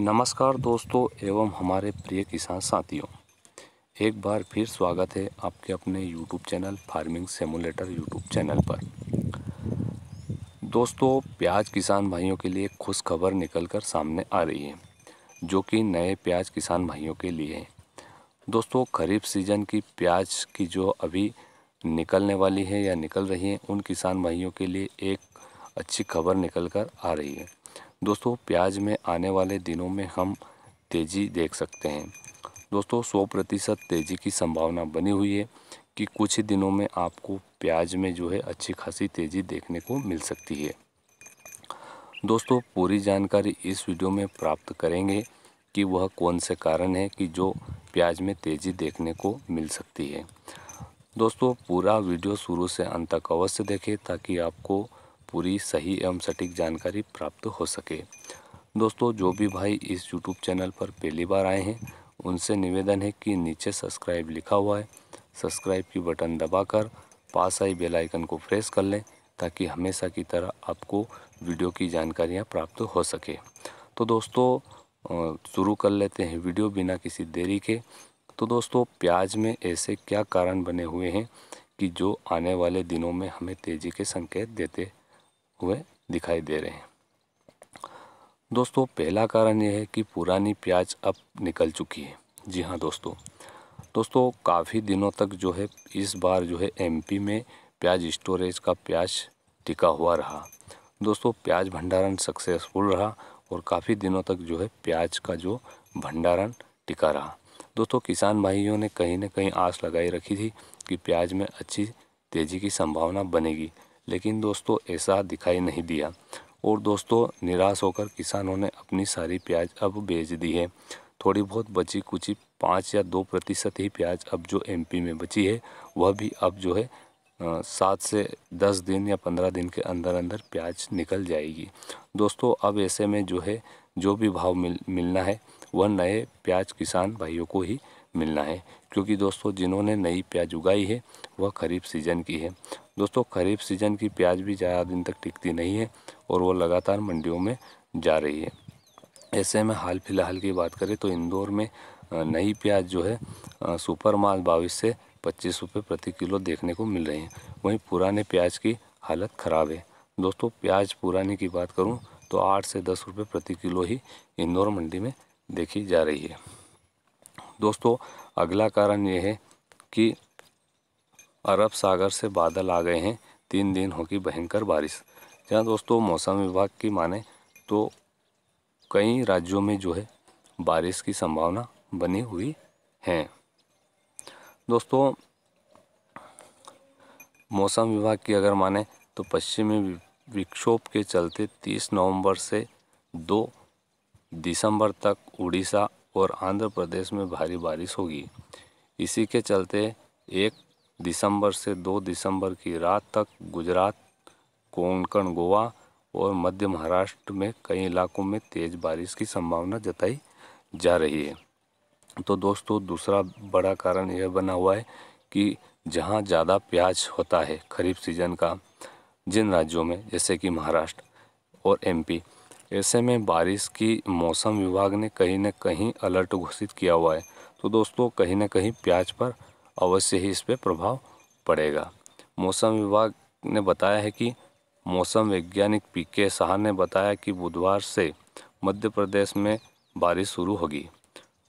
नमस्कार दोस्तों एवं हमारे प्रिय किसान साथियों एक बार फिर स्वागत है आपके अपने YouTube channel farming simulator YouTube channel पर दोस्तों प्याज किसान भाइयों के लिए खुश खबर निकल कर सामने आ रही है जो कि नए प्याज किसान भाइयों के लिए है दोस्तों खरीफ सीजन की प्याज की जो अभी निकलने वाली है या निकल रही है उन किसान भाइयों के लिए एक अच्छी खबर निकल कर आ रही है दोस्तों प्याज में आने वाले दिनों में हम तेज़ी देख सकते हैं दोस्तों सौ प्रतिशत तेज़ी की संभावना बनी हुई है कि कुछ ही दिनों में आपको प्याज में जो है अच्छी खासी तेज़ी देखने को मिल सकती है दोस्तों पूरी जानकारी इस वीडियो में प्राप्त करेंगे कि वह कौन से कारण है कि जो प्याज में तेज़ी देखने को मिल सकती है दोस्तों पूरा वीडियो शुरू से अंत तक अवश्य देखें ताकि आपको पूरी सही एवं सटीक जानकारी प्राप्त हो सके दोस्तों जो भी भाई इस यूट्यूब चैनल पर पहली बार आए हैं उनसे निवेदन है कि नीचे सब्सक्राइब लिखा हुआ है सब्सक्राइब की बटन दबाकर पास आई बेल आइकन को प्रेस कर लें ताकि हमेशा की तरह आपको वीडियो की जानकारियाँ प्राप्त हो सके तो दोस्तों शुरू कर लेते हैं वीडियो बिना किसी देरी के तो दोस्तों प्याज में ऐसे क्या कारण बने हुए हैं कि जो आने वाले दिनों में हमें तेज़ी के संकेत देते हुए दिखाई दे रहे हैं दोस्तों पहला कारण यह है कि पुरानी प्याज अब निकल चुकी है जी हाँ दोस्तों दोस्तों काफ़ी दिनों तक जो है इस बार जो है एमपी में प्याज स्टोरेज का प्याज टिका हुआ रहा दोस्तों प्याज भंडारण सक्सेसफुल रहा और काफ़ी दिनों तक जो है प्याज का जो भंडारण टिका रहा दोस्तों किसान भाइयों ने कहीं ना कहीं आस लगाई रखी थी कि प्याज में अच्छी तेज़ी की संभावना बनेगी लेकिन दोस्तों ऐसा दिखाई नहीं दिया और दोस्तों निराश होकर किसानों ने अपनी सारी प्याज अब बेच दी है थोड़ी बहुत बची कुची पाँच या दो प्रतिशत ही प्याज अब जो एमपी में बची है वह भी अब जो है सात से दस दिन या पंद्रह दिन के अंदर अंदर प्याज निकल जाएगी दोस्तों अब ऐसे में जो है जो भी भाव मिल मिलना है वह नए प्याज किसान भाइयों को ही मिलना है क्योंकि दोस्तों जिन्होंने नई प्याज उगाई है वह खरीफ सीजन की है दोस्तों खरीफ सीजन की प्याज भी ज़्यादा दिन तक टिकती नहीं है और वो लगातार मंडियों में जा रही है ऐसे में हाल फिलहाल की बात करें तो इंदौर में नई प्याज जो है सुपर माल बाईस से पच्चीस रुपये प्रति किलो देखने को मिल रही हैं वहीं पुराने प्याज की हालत ख़राब है दोस्तों प्याज पुराने की बात करूं तो आठ से दस रुपये प्रति किलो ही इंदौर मंडी में देखी जा रही है दोस्तों अगला कारण ये है कि अरब सागर से बादल आ गए हैं तीन दिन होगी भयंकर बारिश जहाँ दोस्तों मौसम विभाग की माने तो कई राज्यों में जो है बारिश की संभावना बनी हुई है दोस्तों मौसम विभाग की अगर माने तो पश्चिमी विक्षोभ के चलते 30 नवंबर से 2 दिसंबर तक उड़ीसा और आंध्र प्रदेश में भारी बारिश होगी इसी के चलते एक दिसंबर से दो दिसंबर की रात तक गुजरात कोंकण गोवा और मध्य महाराष्ट्र में कई इलाकों में तेज़ बारिश की संभावना जताई जा रही है तो दोस्तों दूसरा बड़ा कारण यह बना हुआ है कि जहाँ ज़्यादा प्याज होता है खरीफ सीजन का जिन राज्यों में जैसे कि महाराष्ट्र और एमपी ऐसे में बारिश की मौसम विभाग ने कहीं ना कहीं अलर्ट घोषित किया हुआ है तो दोस्तों कहीं ना कहीं प्याज पर अवश्य ही इस पर प्रभाव पड़ेगा मौसम विभाग ने बताया है कि मौसम वैज्ञानिक पी के शाह ने बताया कि बुधवार से मध्य प्रदेश में बारिश शुरू होगी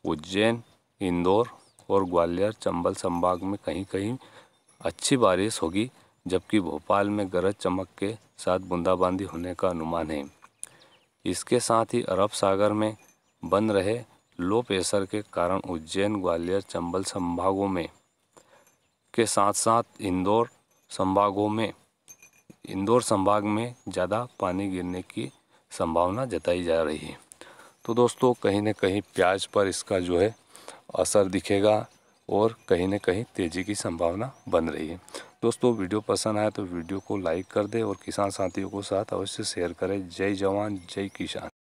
उज्जैन इंदौर और ग्वालियर चंबल संभाग में कहीं कहीं अच्छी बारिश होगी जबकि भोपाल में गरज चमक के साथ बूंदाबांदी होने का अनुमान है इसके साथ ही अरब सागर में बन रहे लो प्रेशर के कारण उज्जैन ग्वालियर चंबल संभागों में के साथ साथ इंदौर संभागों में इंदौर संभाग में ज़्यादा पानी गिरने की संभावना जताई जा रही है तो दोस्तों कहीं ना कहीं प्याज पर इसका जो है असर दिखेगा और कहीं ना कहीं तेज़ी की संभावना बन रही है दोस्तों वीडियो पसंद आए तो वीडियो को लाइक कर दे और किसान साथियों को साथ अवश्य शेयर करें जय जवान जय किसान